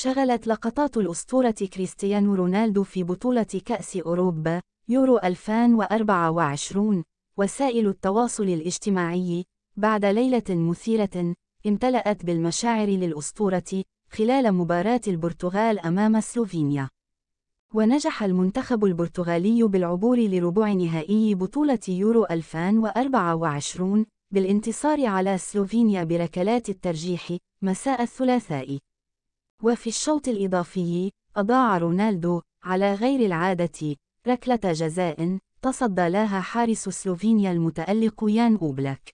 شغلت لقطات الأسطورة كريستيانو رونالدو في بطولة كأس أوروبا يورو 2024 وسائل التواصل الاجتماعي بعد ليلة مثيرة امتلأت بالمشاعر للأسطورة خلال مباراة البرتغال أمام سلوفينيا. ونجح المنتخب البرتغالي بالعبور لربع نهائي بطولة يورو 2024 بالانتصار على سلوفينيا بركلات الترجيح مساء الثلاثاء. وفي الشوط الإضافي أضاع رونالدو على غير العادة ركلة جزاء تصدى لها حارس سلوفينيا المتألق يان أوبلاك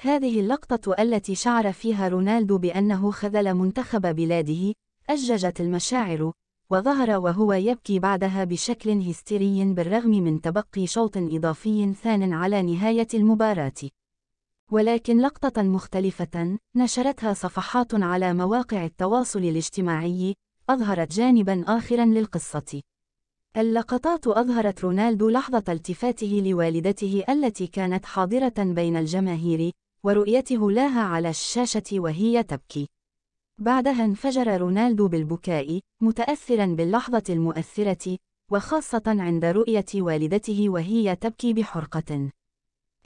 هذه اللقطة التي شعر فيها رونالدو بأنه خذل منتخب بلاده أججت المشاعر وظهر وهو يبكي بعدها بشكل هستيري بالرغم من تبقي شوط إضافي ثان على نهاية المباراة ولكن لقطة مختلفة نشرتها صفحات على مواقع التواصل الاجتماعي أظهرت جانبا آخرا للقصة. اللقطات أظهرت رونالدو لحظة التفاته لوالدته التي كانت حاضرة بين الجماهير ورؤيته لها على الشاشة وهي تبكي. بعدها انفجر رونالدو بالبكاء متأثرا باللحظة المؤثرة وخاصة عند رؤية والدته وهي تبكي بحرقة.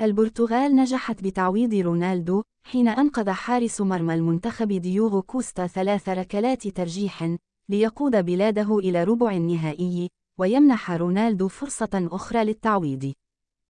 البرتغال نجحت بتعويض رونالدو حين أنقذ حارس مرمى المنتخب ديوغو كوستا ثلاث ركلات ترجيح ليقود بلاده إلى ربع النهائي ويمنح رونالدو فرصة أخرى للتعويض